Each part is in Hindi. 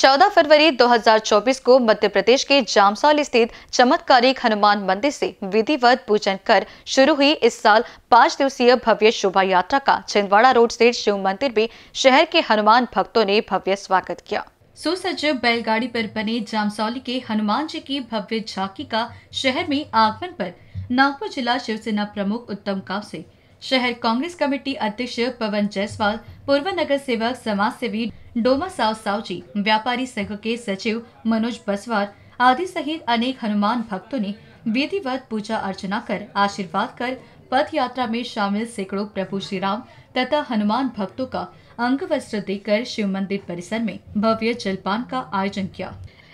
14 फरवरी 2024 को मध्य प्रदेश के जामसौल स्थित चमत्कारिक हनुमान मंदिर से विधिवत पूजन कर शुरू हुई इस साल पाँच दिवसीय भव्य शोभा यात्रा का छिंदवाड़ा रोड स्थित शिव मंदिर में शहर के हनुमान भक्तों ने भव्य स्वागत किया सुसज्ज बैलगाड़ी पर बने जामसौली के हनुमान जी की भव्य झांकी का शहर में आगमन पर नागपुर जिला शिवसेना प्रमुख उत्तम काव से शहर कांग्रेस कमेटी अध्यक्ष पवन जायसवाल पूर्व नगर सेवक समाज सेवी डोमा साव सावजी व्यापारी संघ के सचिव मनोज बसवार आदि सहित अनेक हनुमान भक्तों ने विधिवत पूजा अर्चना कर आशीर्वाद कर पद यात्रा में शामिल सैकड़ों प्रभु श्री राम तथा हनुमान भक्तों का अंग वस्त्र देकर शिव मंदिर परिसर में भव्य जलपान का आयोजन किया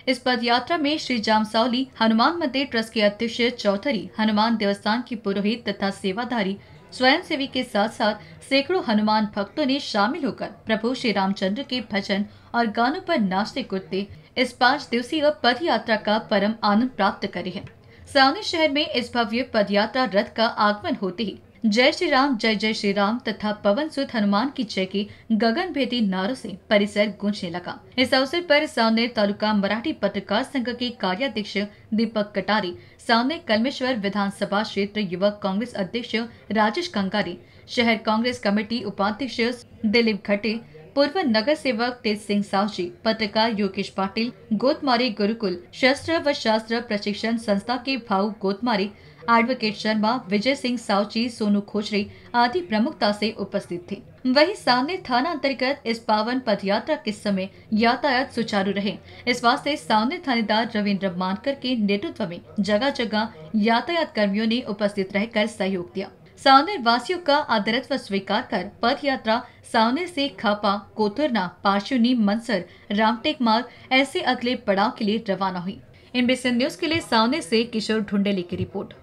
इस पद यात्रा में श्री जामसावली हनुमान मंदिर ट्रस्ट के अध्यक्ष चौधरी हनुमान देवस्थान की पुरोहित तथा सेवाधारी स्वयंसेवी के साथ साथ सैकड़ों हनुमान भक्तों ने शामिल होकर प्रभु श्री रामचंद्र के भजन और गानों पर नाचते कूदते इस पाँच दिवसीय पद यात्रा का परम आनंद प्राप्त करे है सावनी शहर में इस भव्य पद यात्रा रथ का आगमन होते ही जय श्री राम जय जय श्री राम तथा पवन सुत हनुमान की जय के गगन भेदी नारों से परिसर गूंजने लगा इस अवसर पर सामने तालुका मराठी पत्रकार संघ के कार्याध्यक्ष दीपक कटारी सामने कलमेश्वर विधानसभा क्षेत्र युवक कांग्रेस अध्यक्ष राजेश कंगारी शहर कांग्रेस कमेटी उपाध्यक्ष दिलीप घटे पूर्व नगर सेवक तेज सिंह सावजी पत्रकार योगेश पाटिल गोतमारी गुरुकुल शस्त्र व शास्त्र प्रशिक्षण संस्था के भाऊ गोतमारी एडवोकेट शर्मा विजय सिंह साउची सोनू खोचरी आदि प्रमुखता से उपस्थित थे वहीं सामने थाना अंतर्गत इस पावन पद यात्रा के समय यातायात सुचारू रहे इस वास्ते सामने थानेदार रविन्द्र मानकर के नेतृत्व में जगह जगह यातायात कर्मियों ने उपस्थित रहकर सहयोग दिया सावनेर वासियों का आदरत्व स्वीकार कर पद यात्रा सावनेर से खापा कोतरना पार्शुनी मनसर रामटेक मार्ग ऐसे अगले पड़ाव के लिए रवाना हुई इनबीसी न्यूज के लिए सावनेर से किशोर ढुंडेली की रिपोर्ट